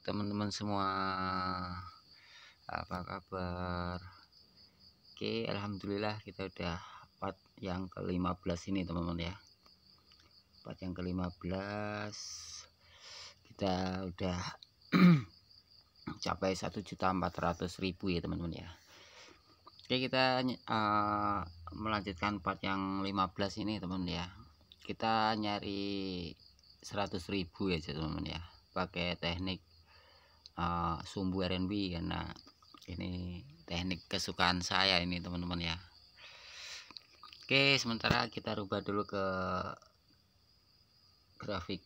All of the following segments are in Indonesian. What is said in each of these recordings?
teman-teman semua apa kabar Oke Alhamdulillah kita udah part yang ke-15 ini teman-teman ya part yang ke-15 kita udah capai 1.400.000 ya teman-teman ya Oke kita uh, melanjutkan part yang 15 ini teman-teman ya kita nyari 100.000 ya teman-teman ya pakai teknik Eh, sumbu RNB karena ini teknik kesukaan saya ini teman-teman ya Oke sementara kita rubah dulu ke grafik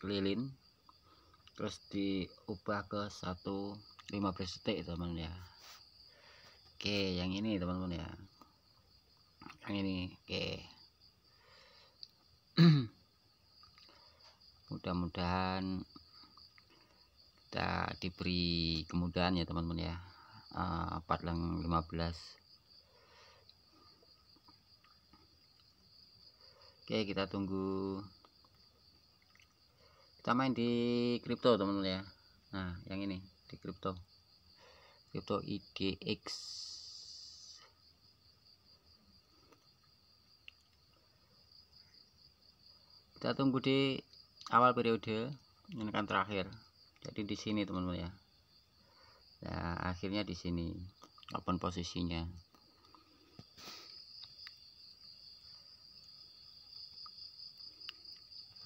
lilin terus diubah ke 115 detik teman, teman ya Oke yang ini teman-teman ya yang ini oke mudah-mudahan kita diberi kemudahan ya teman-teman ya uh, padlang 15 Oke kita tunggu kita main di crypto teman-teman ya nah yang ini di crypto crypto IDX kita tunggu di awal periode ini kan terakhir jadi di sini teman-teman ya nah, akhirnya di sini open posisinya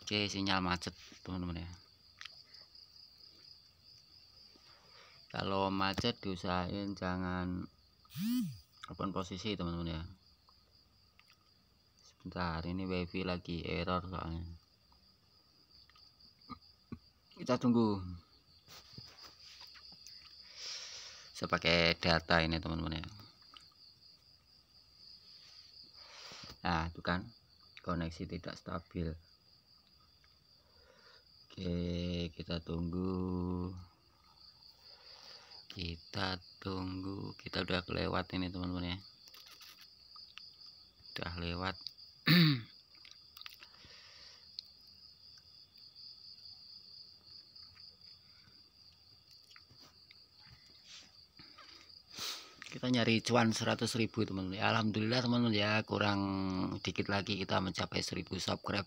Oke sinyal macet teman-teman ya kalau macet diusahain jangan open posisi teman-teman ya sebentar ini wifi lagi error soalnya kita tunggu saya pakai data ini teman-teman ya nah itu kan koneksi tidak stabil oke kita tunggu kita tunggu kita udah kelewat ini teman-teman ya udah lewat kita nyari cuan 100 ribu teman-teman ya, Alhamdulillah teman-teman ya kurang dikit lagi kita mencapai 1000 subscribe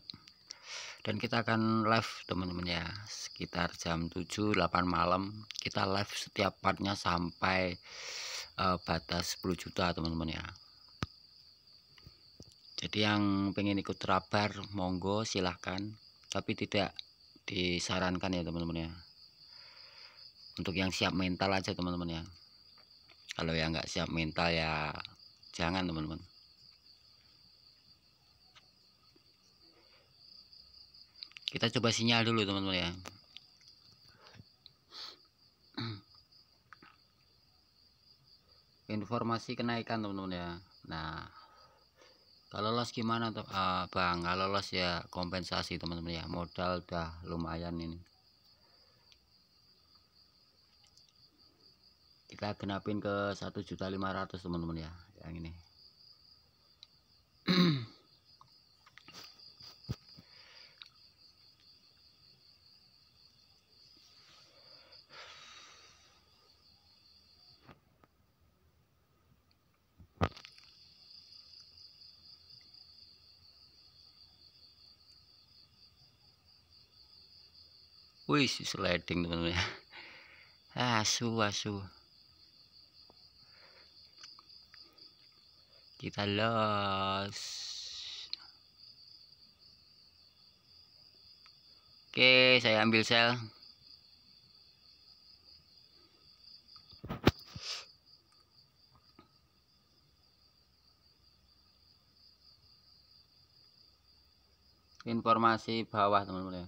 dan kita akan live teman-teman ya sekitar jam 7 8 malam kita live setiap partnya sampai uh, batas 10 juta teman-teman ya jadi yang pengen ikut terabar monggo silahkan tapi tidak disarankan ya teman-teman ya untuk yang siap mental aja teman-teman ya kalau yang nggak siap mental ya jangan teman-teman kita coba sinyal dulu teman-teman ya informasi kenaikan teman-teman ya nah kalau los gimana tuh ah, bang kalau los ya kompensasi teman-teman ya modal udah lumayan ini kita genapin ke 1.500 teman-teman ya yang ini Wih, sliding teman-teman ya. Asu, asu. kita los oke saya ambil sel informasi bawah teman-teman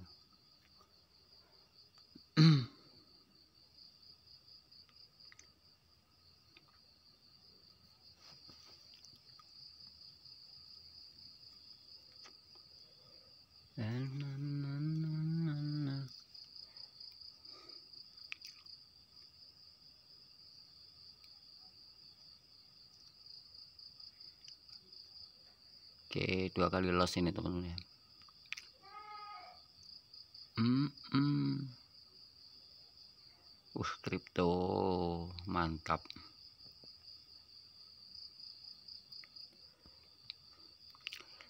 bolos ini teman-teman ya. Hmm, hmm. Uh, kripto mantap.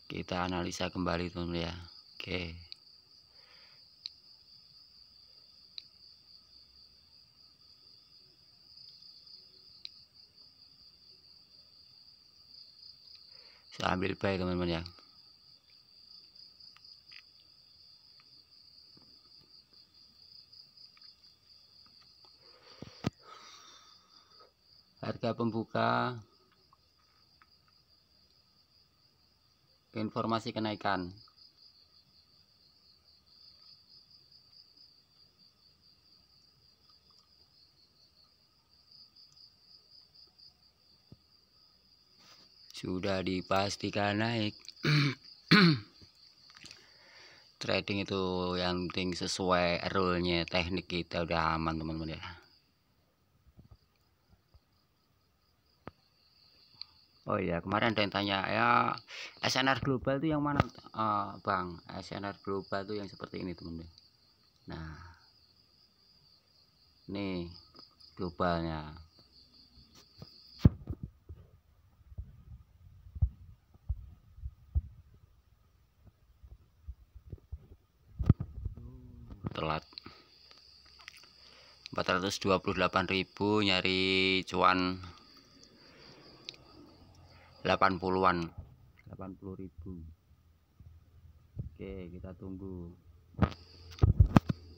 Kita analisa kembali teman-teman ya. Oke. Saya ambil baik teman-teman ya. harga pembuka informasi kenaikan sudah dipastikan naik trading itu yang penting sesuai rule-nya teknik kita udah aman teman-teman ya Oh iya, kemarin ada yang tanya ya SNR global itu yang mana, uh, Bang? SNR global itu yang seperti ini, teman-teman. Nah. ini globalnya. telat 428.000 nyari cuan 80-an ribu Oke kita tunggu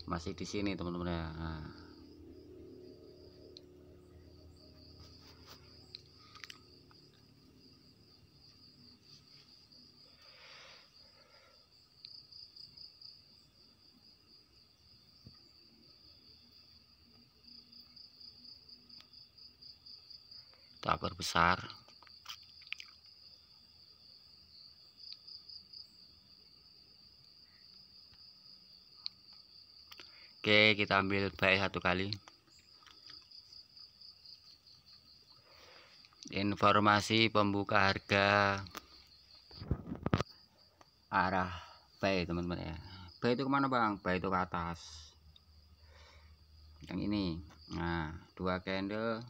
masih di sini teman-teman ya nah. kita besar Oke, kita ambil baik satu kali. Informasi pembuka harga arah baik teman-teman ya. Baik itu kemana bang? Baik itu ke atas. Yang ini. Nah, dua candle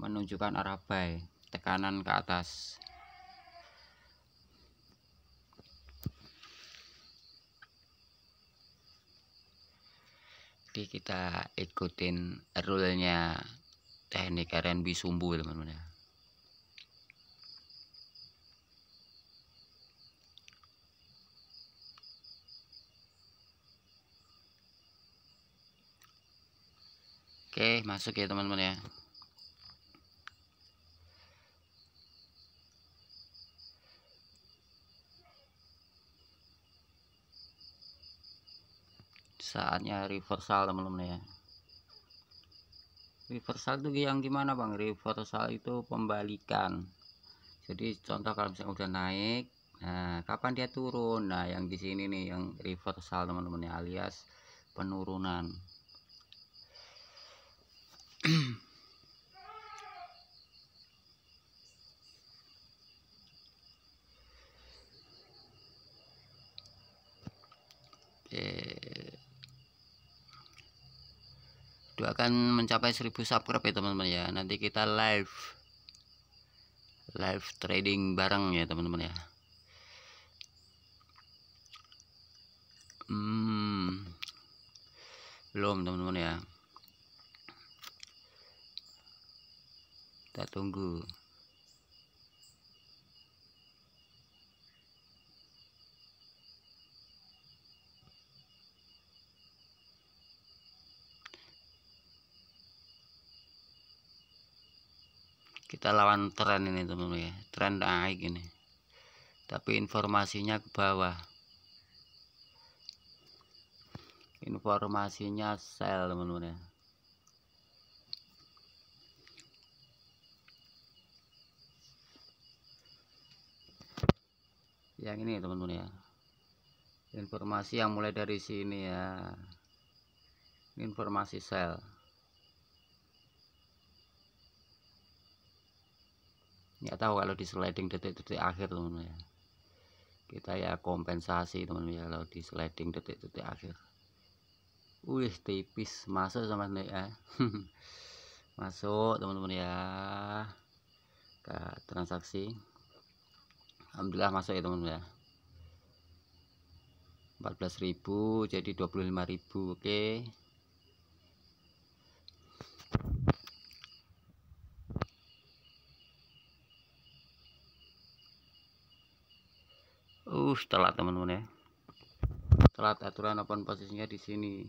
menunjukkan arah buy, tekanan ke atas. jadi kita ikutin rule-nya teknik RNB sumbu teman-teman ya Oke, masuk ya teman-teman ya. saatnya reversal teman-teman ya reversal itu yang gimana bang reversal itu pembalikan jadi contoh kalau misalnya udah naik nah kapan dia turun nah yang di sini nih yang reversal teman-teman ya alias penurunan Oke doakan mencapai 1000 subscribe ya teman-teman ya nanti kita live live trading bareng ya teman-teman ya hmm, belum teman-teman ya kita tunggu kita lawan tren ini teman-teman ya tren naik ini tapi informasinya ke bawah informasinya sel teman-teman ya yang ini teman-teman ya informasi yang mulai dari sini ya informasi sel nggak tahu kalau di sliding detik-detik akhir teman teman ya kita ya kompensasi teman ya kalau di sliding detik-detik akhir wih tipis masuk sama nih ya masuk teman-teman ya ke transaksi Alhamdulillah masuk ya teman-teman ya 14.000 jadi 25.000 oke okay. Ush, telat teman-teman ya. Telat aturan open posisinya di sini.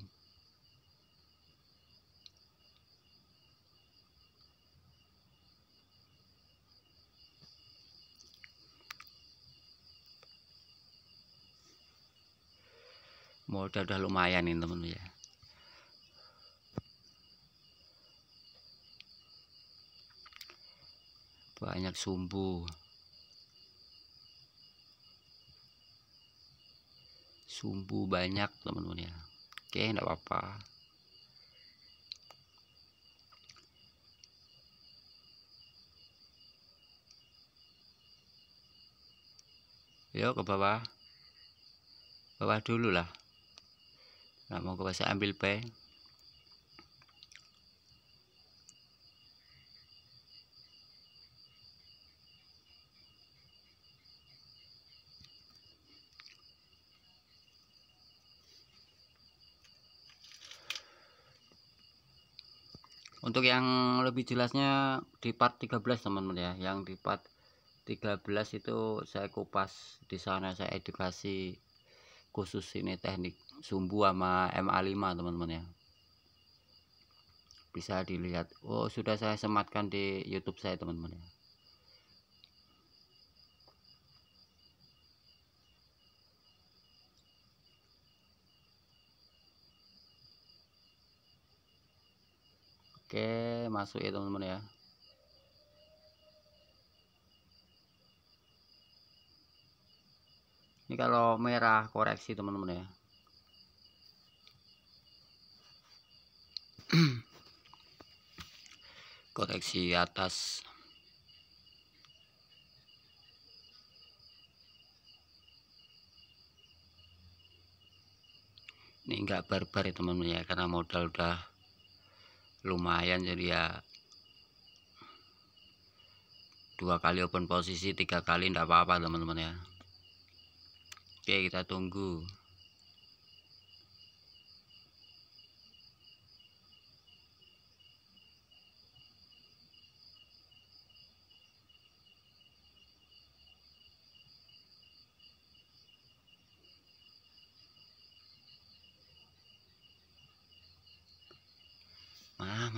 modal udah lumayan nih teman ya banyak sumbu sumbu banyak teman-teman ya oke tidak apa-apa yuk ke bawah bawah dulu lah nggak mau ke bahasa ambil bank untuk yang lebih jelasnya di part 13 teman-teman ya yang di part 13 itu saya kupas di sana saya edukasi khusus ini teknik sumbu sama MA5 teman-teman ya bisa dilihat Oh sudah saya sematkan di YouTube saya teman-teman ya Oke, masuk ya teman-teman ya. Ini kalau merah koreksi teman-teman ya. koreksi atas ini enggak barbar ya teman-teman ya karena modal udah lumayan jadi ya dua kali open posisi tiga kali tidak apa-apa teman-teman ya oke kita tunggu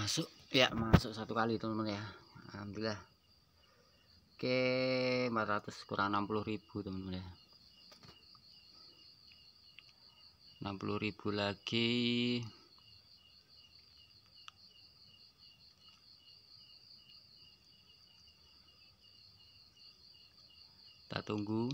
masuk ya masuk satu kali teman-teman ya Alhamdulillah oke 400 kurang 60 ribu teman-teman ya 60 ribu lagi kita tunggu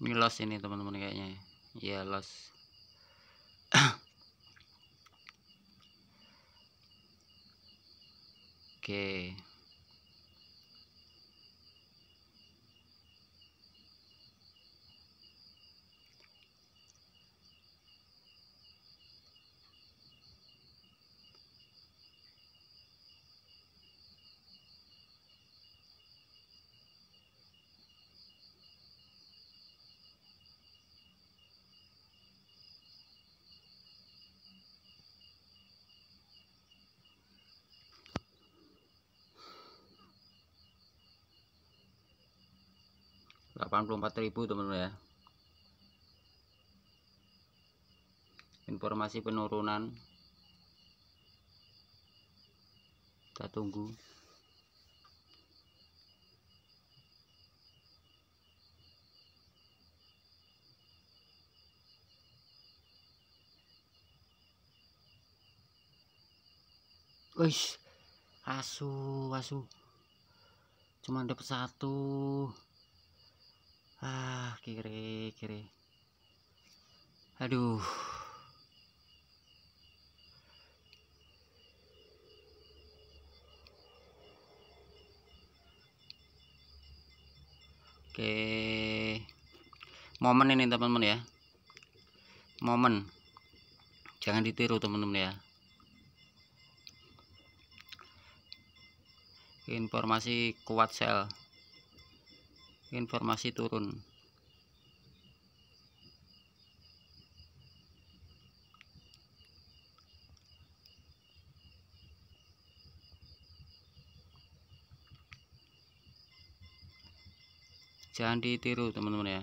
ini los ini teman-teman kayaknya ya iya, los oke okay. 84.000 teman-teman ya informasi penurunan kita tunggu guys asu, asu. Cuma dapat satu ah kiri kiri aduh Oke. Momen ini teman-teman ya. Momen. Jangan ditiru teman-teman ya. Informasi kuat sel informasi turun jangan ditiru teman-teman ya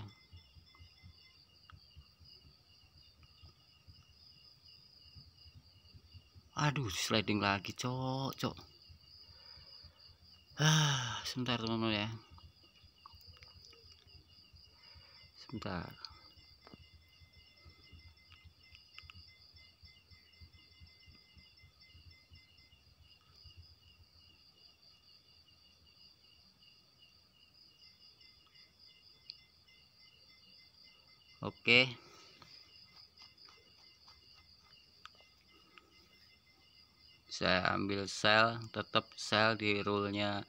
aduh sliding lagi cocok ah sebentar teman-teman ya sebentar Oke. Saya ambil sel, tetap sel di rule-nya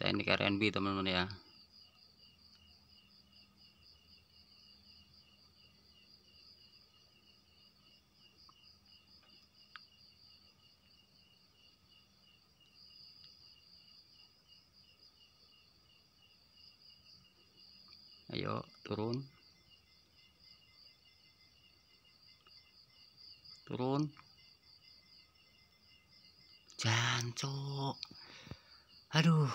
teknik RNB teman-teman ya. turun turun jancok aduh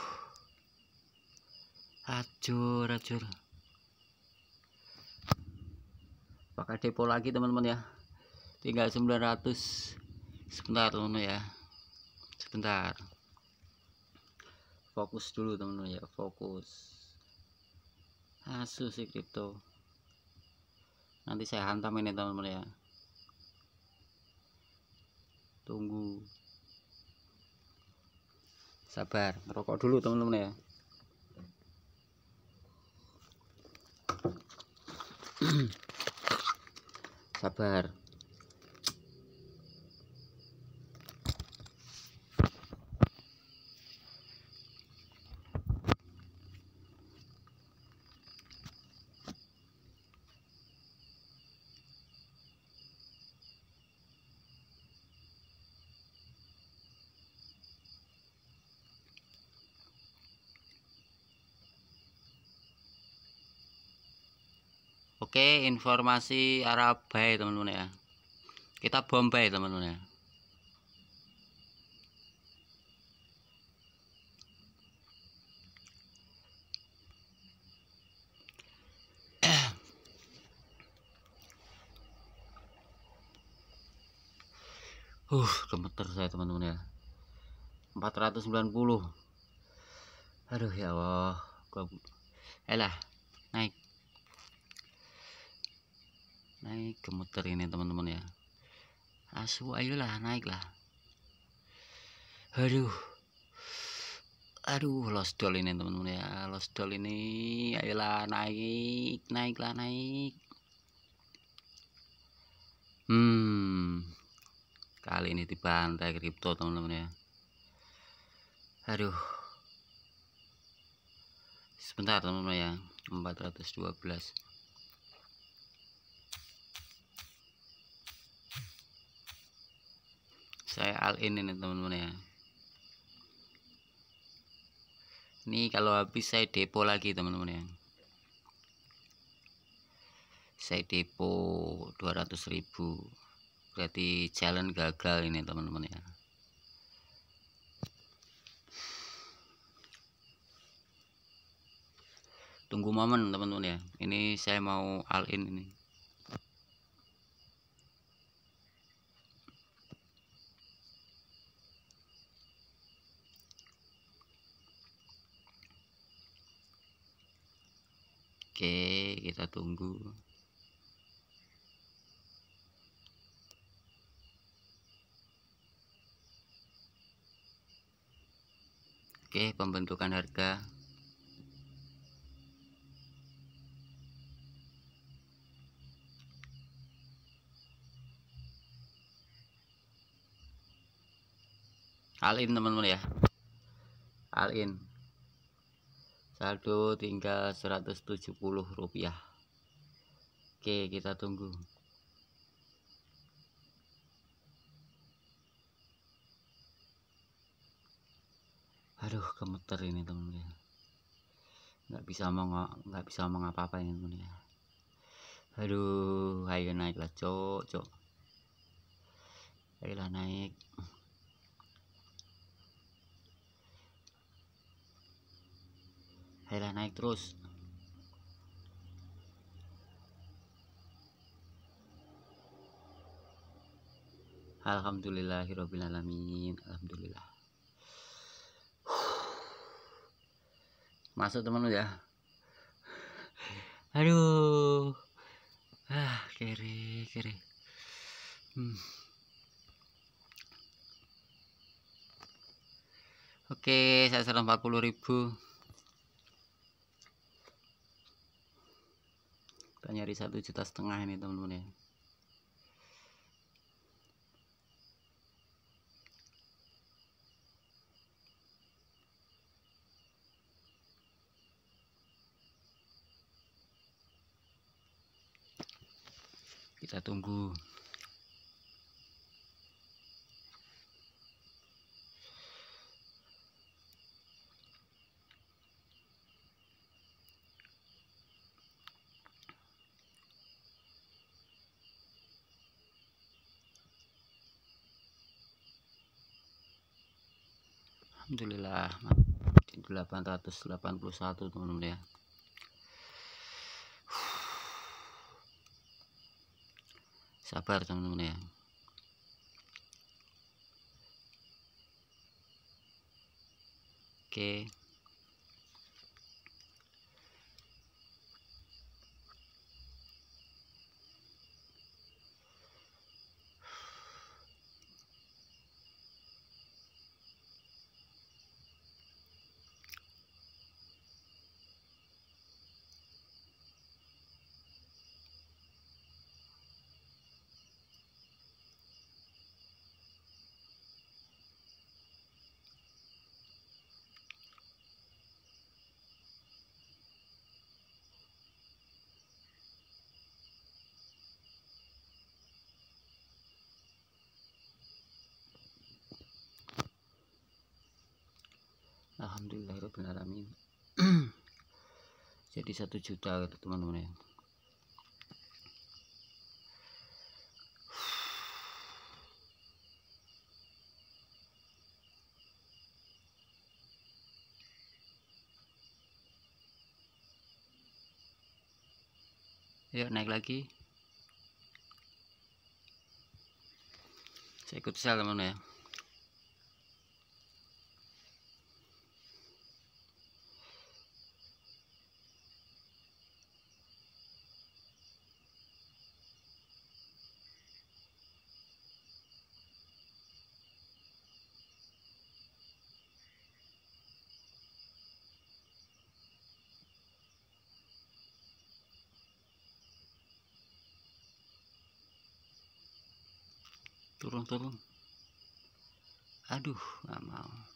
hajur hajur pakai depo lagi teman-teman ya tinggal 900 sebentar teman, -teman ya sebentar fokus dulu teman-teman ya fokus asu si kripto gitu. nanti saya hantam ini ya, teman-teman ya tunggu sabar merokok dulu teman-teman ya sabar Oke, informasi arah Bay teman-teman ya. Kita Bombay teman-teman ya. Uh, gemeter saya teman-teman ya. 490. Aduh ya Allah. Gua... Elah, naik naik gemeter ini teman-teman ya asu ayolah naiklah aduh aduh los doll ini teman-teman ya los doll ini ayolah naik naiklah naik hmm kali ini dibantai kripto teman-teman ya aduh sebentar teman-teman ya 412 saya all in ini ya, teman-teman ya ini kalau habis saya depo lagi teman-teman ya saya depo 200.000 berarti jalan gagal ini teman-teman ya tunggu momen teman-teman ya ini saya mau all in ini Oke, kita tunggu. Oke, pembentukan harga. Alin teman-teman ya. Alin saldo tinggal 170 rupiah oke kita tunggu aduh kemeter ini temen ya nggak bisa mau nggak bisa mau apa-apa ini temen ya aduh ayo naiklah cok cok ayolah naik daerah naik terus Alhamdulillah alamin Alhamdulillah Masuk teman udah ya Aduh Ah kiri kiri hmm. Oke saya 40 ribu nyari satu juta setengah ini teman-teman ya kita tunggu Alhamdulillah 881 teman-teman ya sabar teman-teman ya oke okay. Alhamdulillah ya Alhamdulillahirrahmanirrahim jadi satu juta gitu teman-teman ya Yuk naik lagi saya ikut sel teman-teman ya turun turun aduh nggak mau oke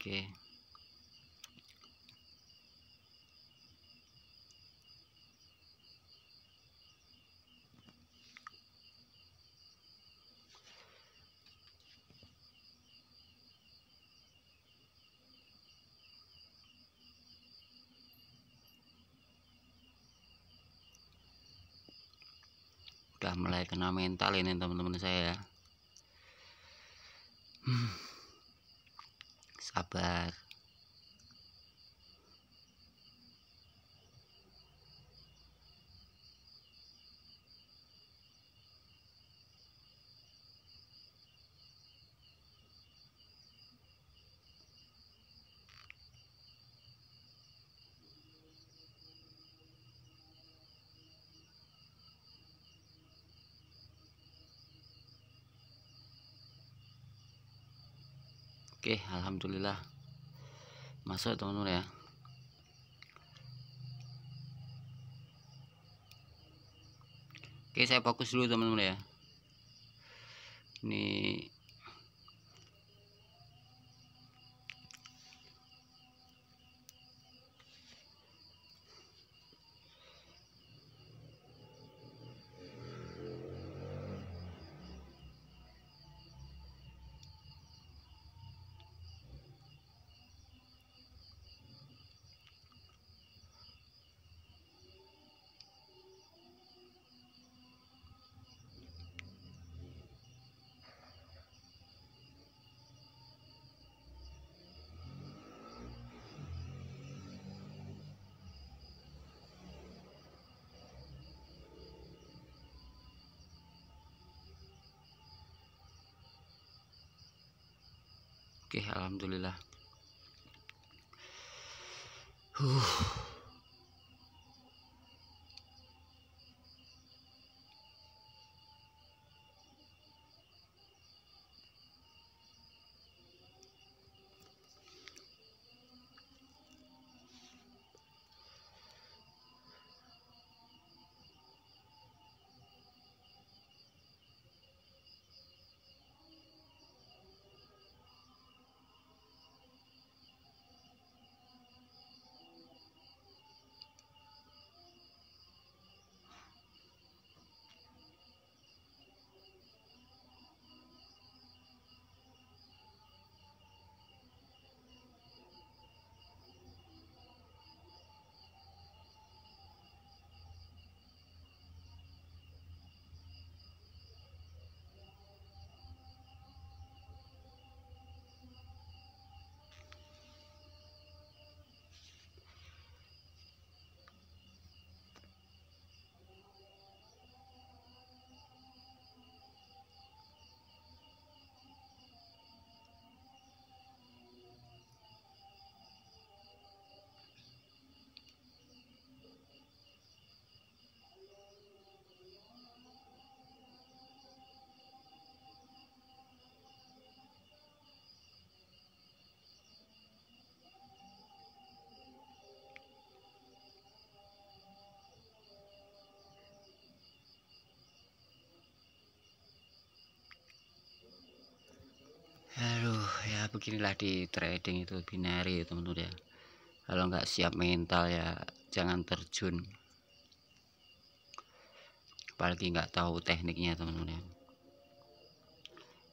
okay. kena mental ini teman-teman saya hmm. sabar Oke, alhamdulillah. Masuk ya, teman-teman ya. Oke, saya fokus dulu teman-teman ya. Ini alhamdulillah huh. beginilah di trading itu binary ya, teman-teman ya kalau nggak siap mental ya jangan terjun apalagi nggak tahu tekniknya teman-teman ya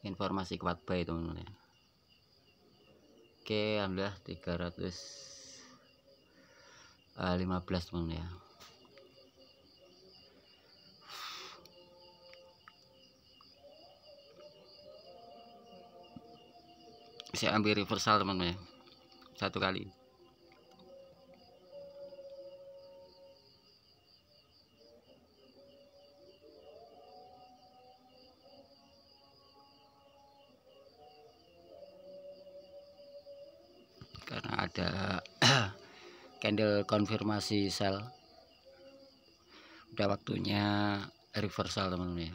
informasi kuat baik teman-teman ya oke alhamdulillah 300 15 eh, teman-teman ya saya ambil reversal teman-teman ya. satu kali karena ada candle konfirmasi sel udah waktunya reversal teman-teman ya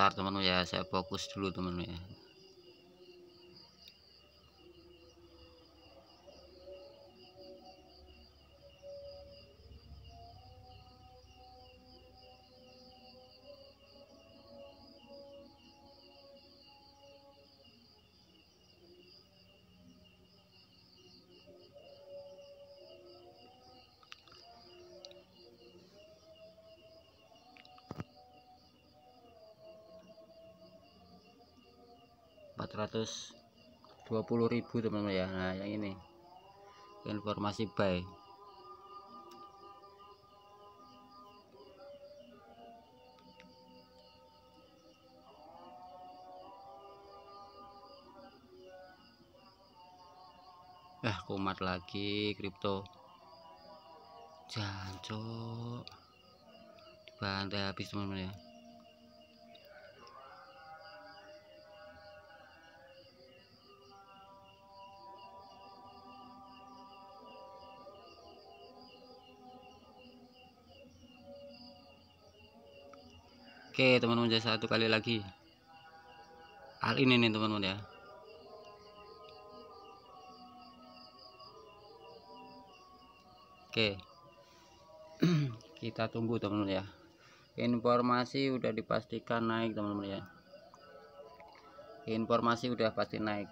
daftar teman-teman ya saya fokus dulu teman-teman ya 120.000 teman-teman ya nah yang ini informasi buy Eh, kumat lagi kripto jancok dibantai habis teman-teman ya Oke teman-teman jadi satu kali lagi hal ini nih teman-teman ya Oke kita tunggu teman-teman ya informasi udah dipastikan naik teman-teman ya informasi udah pasti naik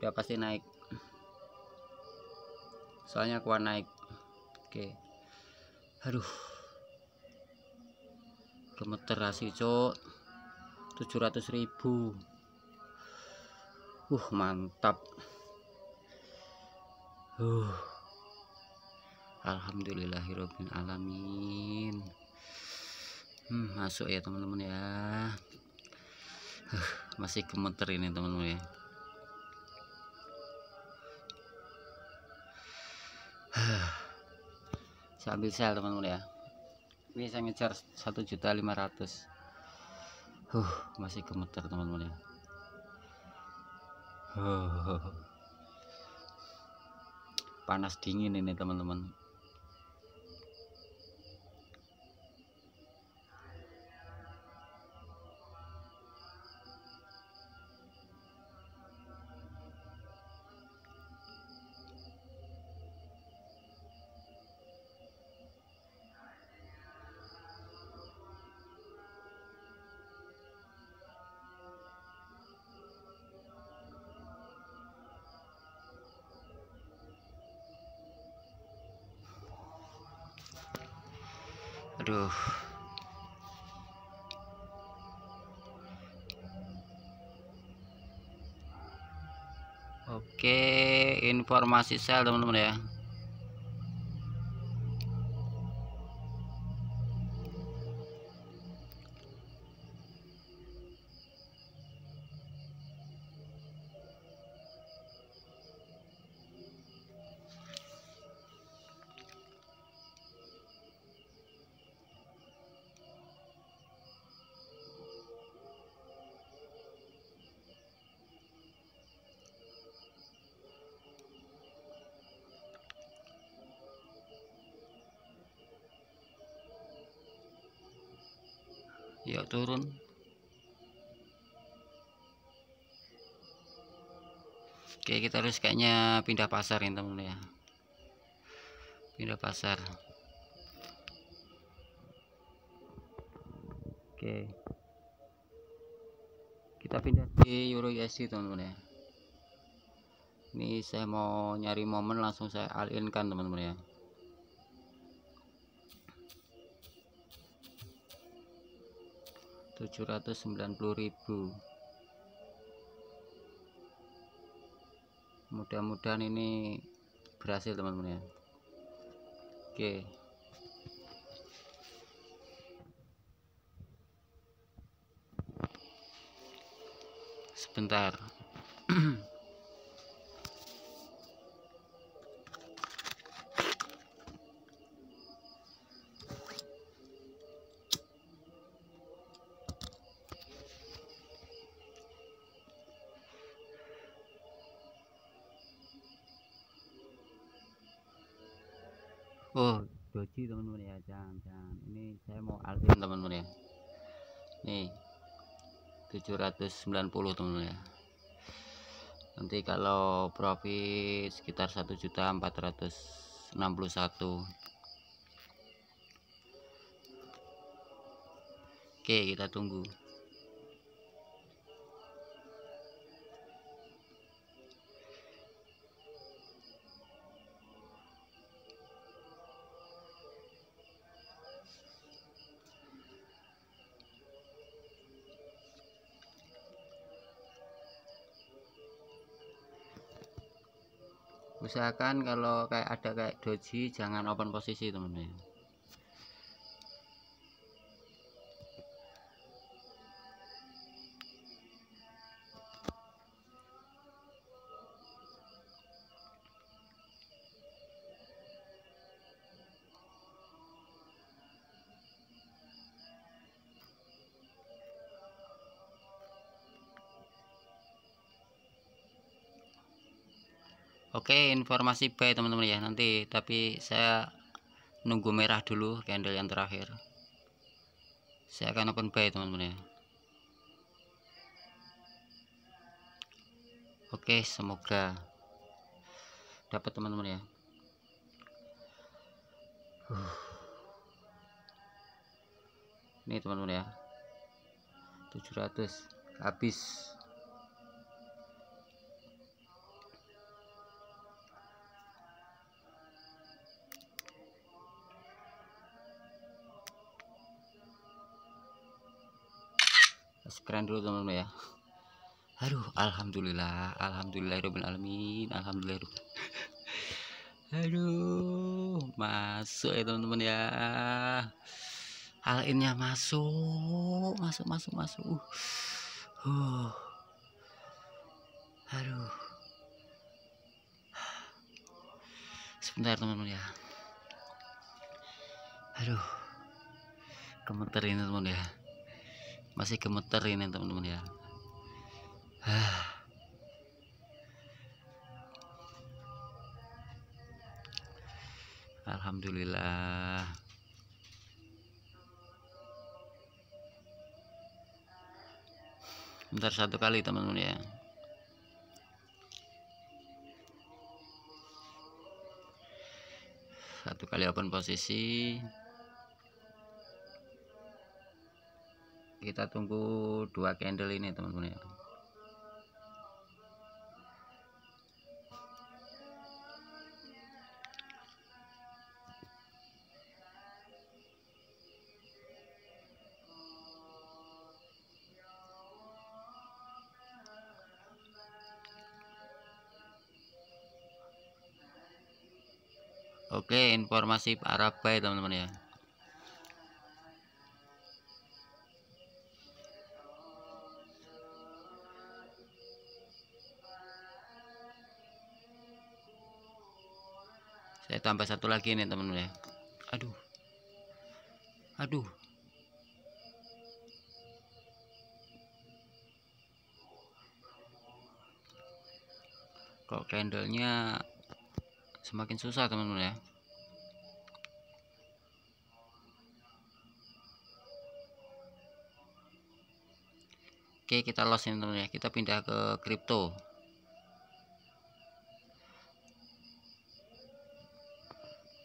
udah pasti naik soalnya kuat naik oke aduh gemeter asli cok 700.000 uh mantap uh alhamdulillahirobbil alamin hmm, masuk ya teman-teman ya uh, masih gemeter ini teman-teman ya uh. sambil saya sel teman-teman ya ini saya ngejar 1.500 huh masih gemeter teman-teman ya huh. panas dingin ini teman-teman informasi sel teman-teman ya yuk ya, turun oke kita harus kayaknya pindah pasar ini teman-teman ya pindah pasar oke kita pindah di Euro USD teman-teman ya ini saya mau nyari momen langsung saya alinkan teman-teman ya 790.000 mudah-mudahan ini berhasil teman-teman ya oke sebentar 790 teman-teman ya nanti kalau profit sekitar juta 1.461 Oke kita tunggu usahakan kalau kayak ada kayak doji jangan open posisi teman-teman Oke informasi baik teman-teman ya nanti tapi saya nunggu merah dulu candle yang terakhir saya akan open buy teman-teman ya Oke semoga dapat teman-teman ya ini teman-teman ya 700 habis sekeren dulu teman-teman ya aduh alhamdulillah alhamdulillah robin alamin alhamdulillah aduh masuk ya teman-teman ya alinnya masuk masuk masuk masuk uh. aduh sebentar teman-teman ya aduh kementerian teman teman ya masih gemeter ini teman-teman ya ah. Alhamdulillah bentar satu kali teman-teman ya satu kali open posisi kita tunggu dua candle ini teman-teman ya Oke, informasi Arab Bay teman-teman ya. tambah satu lagi nih teman-teman ya aduh aduh kok candlenya semakin susah teman-teman ya oke kita loss ini teman-teman ya kita pindah ke crypto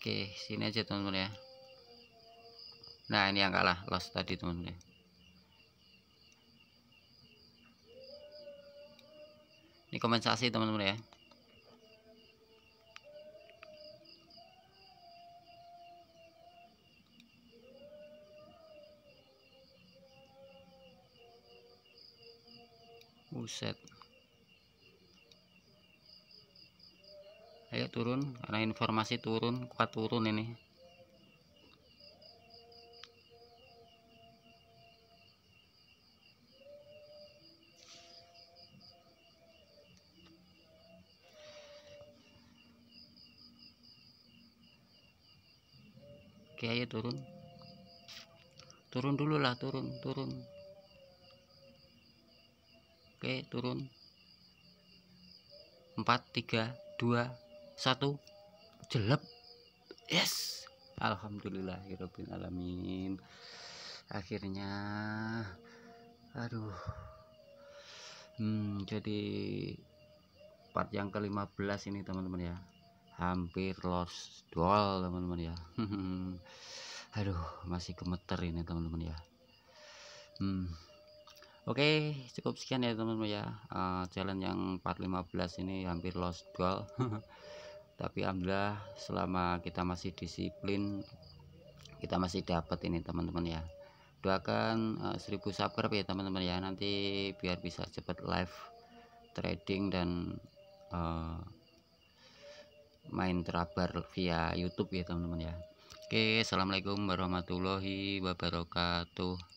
Oke, sini aja teman-teman ya. Nah, ini yang kalah loss tadi teman-teman. ya. Ini kompensasi teman-teman ya. Buset. ayo turun karena informasi turun kuat turun ini Oke ayo turun Turun dulu lah turun turun Oke turun empat tiga dua satu jelek yes alhamdulillah Hirobin ya alamin akhirnya aduh hmm, jadi part yang ke-15 ini teman-teman ya hampir lost doll teman-teman ya aduh masih gemeter ini teman-teman ya hmm. oke okay, cukup sekian ya teman-teman ya uh, challenge yang part 15 ini hampir lost doll tapi alhamdulillah selama kita masih disiplin kita masih dapat ini teman-teman ya doakan uh, eh, 1000 subscribe ya teman-teman ya nanti biar bisa cepat live trading dan uh, main terabar via YouTube ya teman-teman ya Oke Assalamualaikum warahmatullahi wabarakatuh